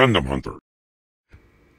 Gundam Hunter.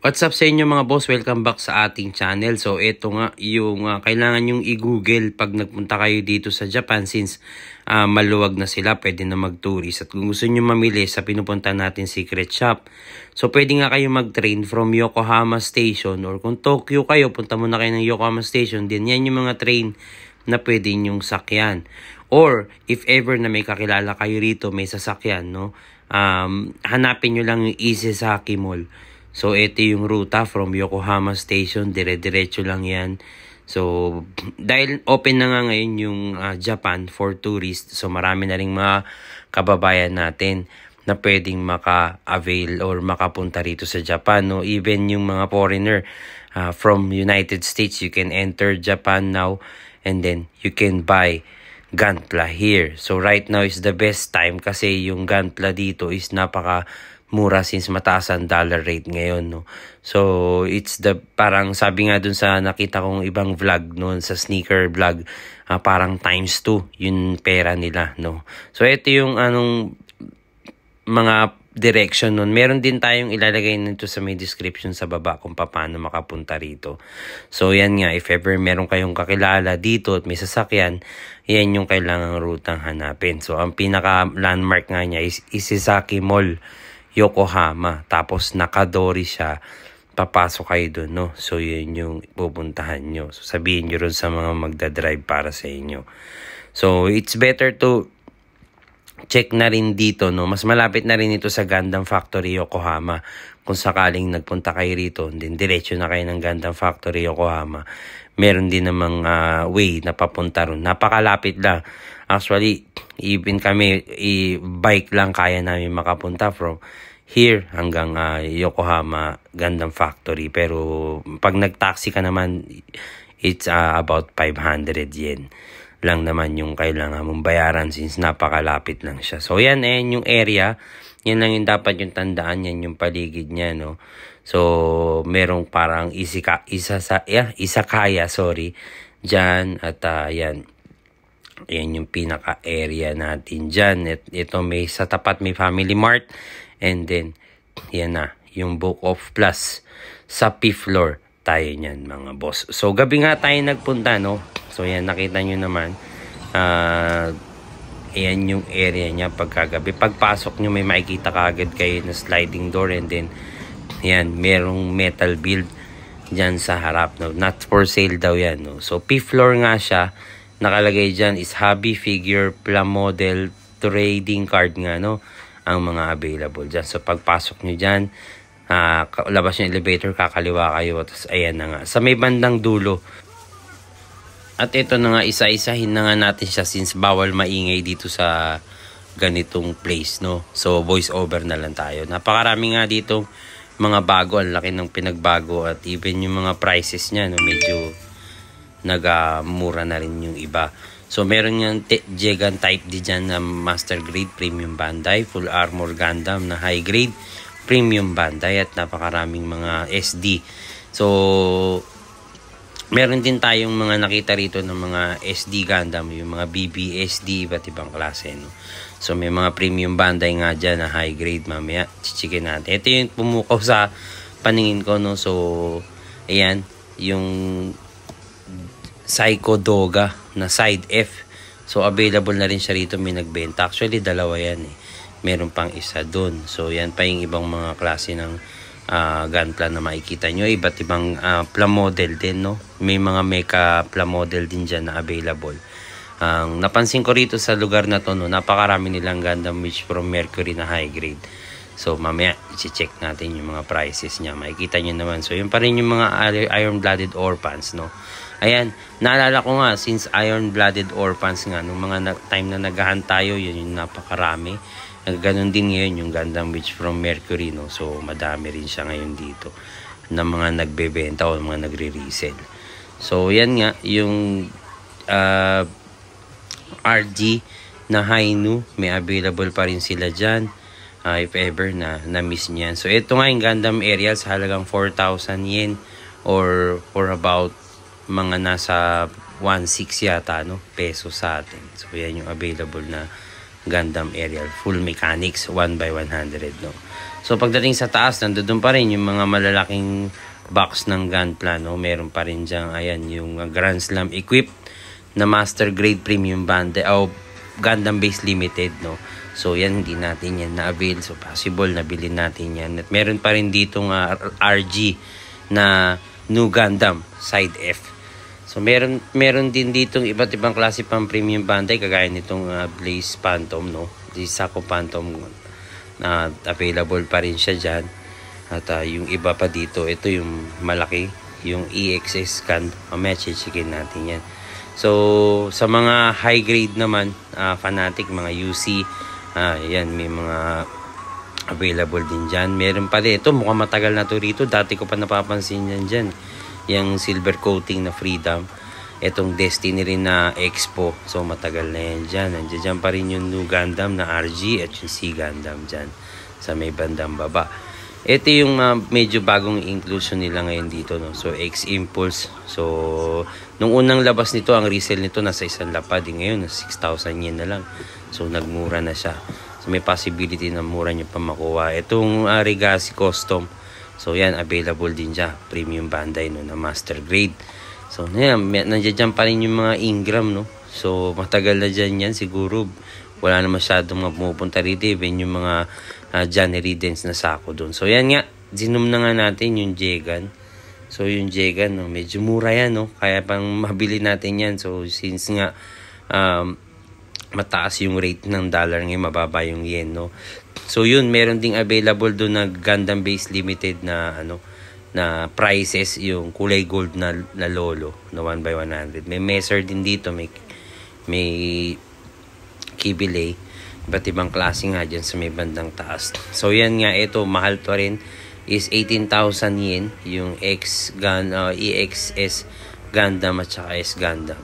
What's up sa inyo mga boss? Welcome back sa ating channel. So ito nga yung uh, kailangan yung i-google pag nagpunta kayo dito sa Japan since uh, maluwag na sila, pwede na mag-tourist. At kung gusto niyo mamili sa pinupunta natin secret shop, so pwede nga kayo mag-train from Yokohama Station or kung Tokyo kayo, punta muna kayo ng Yokohama Station. din. yan yung mga train na pwede niyong sakyan. Or if ever na may kakilala kayo rito, may sasakyan, no? um, hanapin nyo lang yung Isesaki Mall. So, ito yung ruta from Yokohama Station. Dire-diretso lang yan. So, dahil open na nga ngayon yung uh, Japan for tourists, so marami na rin mga kababayan natin na pwedeng maka-avail or makapunta rito sa Japan. No? Even yung mga foreigner uh, from United States, you can enter Japan now and then you can buy Gantla here. So right now is the best time kasi yung Gantla dito is napaka mura since mataas ang dollar rate ngayon no. So it's the parang sabi nga dun sa nakita kong ibang vlog noon sa sneaker vlog uh, parang times 2 yung pera nila no. So ito yung anong mga direction nun. Meron din tayong ilalagay nito sa may description sa baba kung paano makapunta rito. So yan nga, if ever meron kayong kakilala dito at may sasakyan, yan yung kailangang rutang hanapin. So ang pinaka landmark nga niya is Isizaki Mall, Yokohama. Tapos Nakadori siya. Papasok kayo dun, no? So yun yung pupuntahan nyo. So sabihin nyo rin sa mga magdadrive para sa inyo. So it's better to check na rin dito, no? Mas malapit na rin ito sa Gundam Factory Yokohama. Kung sakaling nagpunta kayo rito, din diretso na kayo ng Gundam Factory Yokohama. Meron din namang uh, way na papunta ron. Napakalapit lang. Actually, even kami, i-bike lang kaya namin makapunta from here hanggang uh, Yokohama Gundam Factory. Pero pag nag-taxi ka naman, it's uh, about 500 yen lang naman yung kailangan mong bayaran since napakalapit lang siya. So yan eh, yung area, yan lang yung dapat yung tandaan, yan yung paligid niya, no? So, merong parang isika, isa sa, yeah, isa kaya, sorry, dyan at uh, yan. Yan yung pinaka area natin dyan. It, ito may, sa tapat may Family Mart and then, yan na, yung Book of Plus sa P-Floor tayo niyan mga boss. So gabi nga tayo nagpunta no. So yan nakita niyo naman. Uh, ah, ayan yung area niya pagkagabi. Pagpasok niyo may makikita kaagad kayo na sliding door and then yan merong metal build diyan sa harap. No? Not for sale daw yan. No? So fifth floor nga siya. Nakalagay diyan is hobby figure plum model trading card nga no ang mga available diyan. So pagpasok niyo diyan uh, labas yung elevator, kakaliwa kayo. Tapos ayan na nga. Sa may bandang dulo. At ito na nga, isa-isahin na nga natin siya since bawal maingay dito sa ganitong place, no? So, voice over na lang tayo. Napakarami nga dito mga bago. Ang laki ng pinagbago at even yung mga prices niya, no? Medyo nagamura uh, na rin yung iba. So, meron yung Jegan Type D dyan na Master Grade Premium Bandai, Full Armor Gundam na High Grade premium Bandai at napakaraming mga SD. So, meron din tayong mga nakita rito ng mga SD Gundam, yung mga BBSD, iba't ibang klase. No? So may mga premium Bandai nga dyan na high grade mamaya, chichikin natin. Ito yung pumukaw sa paningin ko. No? So ayan, yung Psycho Doga na side F. So available na rin siya rito, may nagbenta. Actually dalawa yan eh meron pang isa doon. So yan pa yung ibang mga klase ng uh, ah, gunpla na makikita nyo. Iba't ibang uh, ah, plum model din, no? May mga mecha plum model din dyan na available. Ang um, napansin ko rito sa lugar na to, no, napakarami nilang Gundam Witch from Mercury na high grade. So mamaya, i-check natin yung mga prices niya. Makikita nyo naman. So yun pa rin yung mga iron-blooded orphans, no? Ayan, naalala ko nga, since iron-blooded orphans nga, nung mga na- time na naghahan tayo, yun yung napakarami. Ganon din ngayon yung Gundam Witch from Mercury, no? So, madami rin siya ngayon dito na mga nagbebenta o mga nagre-resell. So, yan nga, yung uh, ah, RG na Hainu, may available pa rin sila dyan. Uh, if ever na na-miss niyan. So, ito nga yung Gundam sa halagang 4,000 yen or, for about mga nasa 1.6 yata, no? Peso sa atin. So, yan yung available na Gundam Aerial. Full mechanics, 1 by 100 no? So pagdating sa taas, nandoon pa rin yung mga malalaking box ng Gunpla. No? Meron pa rin dyan, ayan, yung uh, Grand Slam equipped na Master Grade Premium Band eh, o Gundam Base Limited. No? So yan, hindi natin yan na-avail. So possible, nabili natin yan. At meron pa rin ditong uh, RG na New Gundam Side F So meron meron din ditong iba't ibang klase pang premium bantay kagaya nitong uh, Blaze Phantom no. Di Sako Phantom na available pa rin siya diyan. At uh, yung iba pa dito, ito yung malaki, yung EXS scan. Ah, Mamaya chichikin natin yan. So sa mga high grade naman, uh, fanatic, mga UC, uh, yan may mga available din diyan. Meron pa rin. Ito mukhang matagal na to rito. Dati ko pa napapansin yan diyan yung silver coating na Freedom. Etong Destiny rin na Expo. So matagal na yan dyan. Nandiyan dyan pa rin yung new Gundam na RG at yung C Gundam dyan sa may bandang baba. Ito yung uh, medyo bagong inclusion nila ngayon dito. No? So, X-Impulse. So, nung unang labas nito, ang resale nito nasa isang lapad. Eh, ngayon, 6,000 yen na lang. So, nagmura na siya. So, may possibility na mura nyo pa makuha. Itong uh, Regasi Custom. So yan, available din siya. Premium Bandai no, na master grade. So yan, nandiyan dyan pa rin yung mga Ingram no. So matagal na dyan yan siguro. Wala na masyadong mga pumupunta rito eh. even yung mga uh, ah, Johnny Riddens na sako doon. So yan nga, zinom na nga natin yung Jegan. So yung Jegan, no, medyo mura yan no. Kaya pang mabili natin yan. So since nga um, mataas yung rate ng dollar ngayon, mababa yung yen no. So yun, meron ding available doon na Gundam Base Limited na ano na prices yung kulay gold na, na lolo na 1 by 100. May measure din dito, may may kibile iba't ibang klase nga dyan sa may bandang taas. So yan nga ito, mahal to rin is 18,000 yen yung X Gun uh, EXS Gundam at saka S Gundam.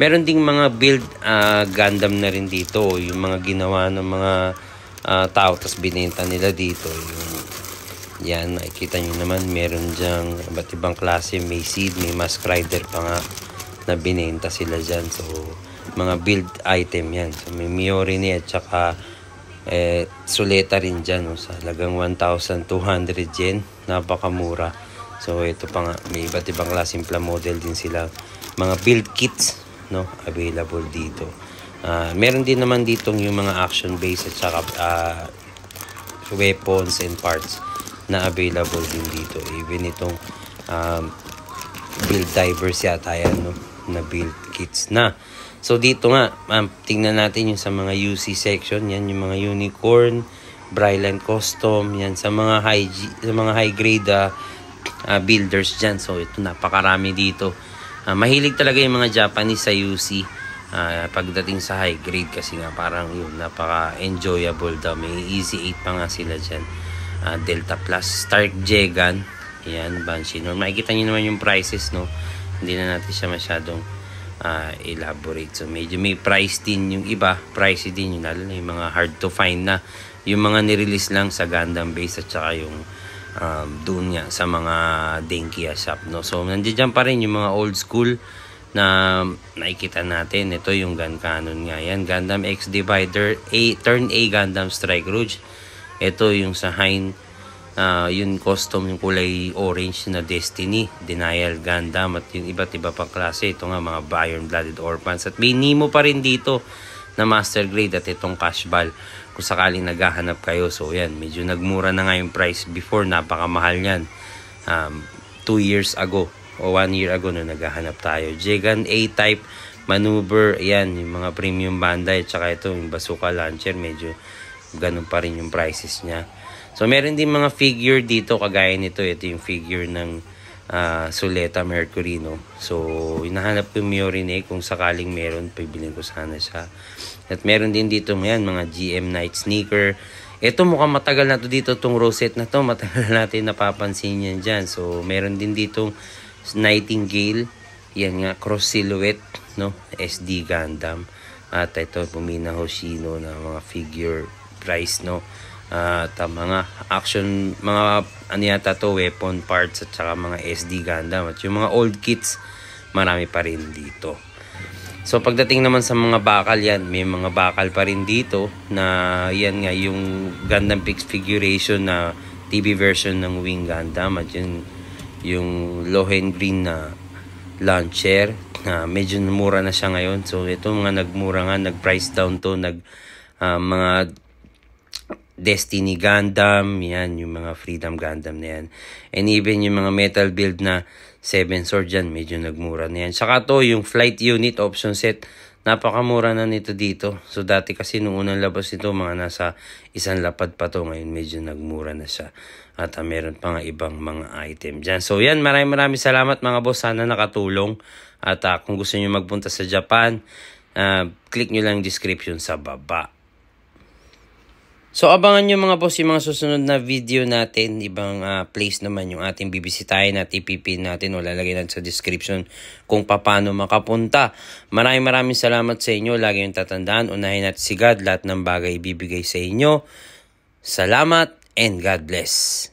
Meron ding mga build uh, Gundam na rin dito, yung mga ginawa ng mga uh, tao tapos binenta nila dito yung yan makikita nyo naman meron dyang iba't ibang klase may seed may mask rider pa nga na binenta sila dyan so mga build item yan so may Miori ni at saka eh, suleta rin dyan no? sa lagang 1,200 yen napakamura so ito pa nga may iba't ibang klaseng plan model din sila mga build kits no available dito Uh, meron din naman dito yung mga action base at saka uh, weapons and parts na available din dito. Even itong um, build divers yata yan, no? na build kits na. So dito nga, um, tingnan natin yung sa mga UC section, yan yung mga unicorn, Bryland custom, yan sa mga high sa mga high grade uh, uh, builders diyan. So ito napakarami dito. Uh, mahilig talaga yung mga Japanese sa UC uh, pagdating sa high grade kasi nga parang yun napaka enjoyable daw may easy 8 pa nga sila dyan uh, Delta Plus Stark Jegan yan Banshee Norm makikita nyo naman yung prices no hindi na natin siya masyadong uh, elaborate so medyo may price din yung iba price din yung lalo yung mga hard to find na yung mga nirelease lang sa Gundam base at saka yung um, doon nga sa mga Denkia shop no so nandiyan pa rin yung mga old school na nakikita natin. Ito yung gun cannon nga yan. Gundam X Divider A, Turn A Gundam Strike Rouge. Ito yung sa hind uh, ah, yung custom yung kulay orange na Destiny, Denial Gundam at yung iba't iba pang klase. Ito nga mga Iron Blooded Orphans at may Nemo pa rin dito na Master Grade at itong Cash Ball kung sakaling naghahanap kayo. So yan, medyo nagmura na nga yung price before, napakamahal yan. Um, two years ago o 1 year ago na naghahanap tayo. Jigan A-type maneuver, ayan, yung mga premium Bandai, tsaka ito, yung Bazooka Launcher, medyo ganun pa rin yung prices niya. So, meron din mga figure dito, kagaya nito, ito yung figure ng uh, ah, Suleta Mercury, no? So, hinahanap ko Miorine, eh. kung sakaling meron, pibilin ko sana siya. At meron din dito, ngayon, mga GM Night Sneaker, ito mukhang matagal na to dito tong rosette na to. Matagal natin napapansin yan dyan. So meron din dito, ditong Nightingale, yan nga, cross silhouette, no? SD Gundam. At ito, Pumina Hoshino na mga figure price, no? At uh, mga action, mga ano yata to, weapon parts at saka mga SD Gundam. At yung mga old kits, marami pa rin dito. So pagdating naman sa mga bakal yan, may mga bakal pa rin dito na yan nga yung Gundam Fix Figuration na TV version ng Wing Gundam at yung yung Lohen Green na launcher na medyo mura na siya ngayon. So ito mga nagmura nga, nag-price down to, nag uh, mga Destiny Gundam, yan, yung mga Freedom Gundam na yan. And even yung mga metal build na 7 sword dyan, medyo nagmura na yan. Saka to, yung flight unit option set, Napakamura na nito dito. So dati kasi nung unang labas nito mga nasa isang lapad pa to. Ngayon medyo nagmura na siya. At uh, meron pa nga ibang mga item dyan. So yan maraming maraming salamat mga boss. Sana nakatulong. At uh, kung gusto niyo magpunta sa Japan, uh, click nyo lang description sa baba. So abangan nyo mga boss yung mga susunod na video natin. Ibang uh, place naman yung ating bibisitahin at ipipin natin o lalagyan natin sa description kung paano makapunta. Maraming maraming salamat sa inyo. Lagi yung tatandaan. Unahin natin si God. Lahat ng bagay ibibigay sa inyo. Salamat and God bless.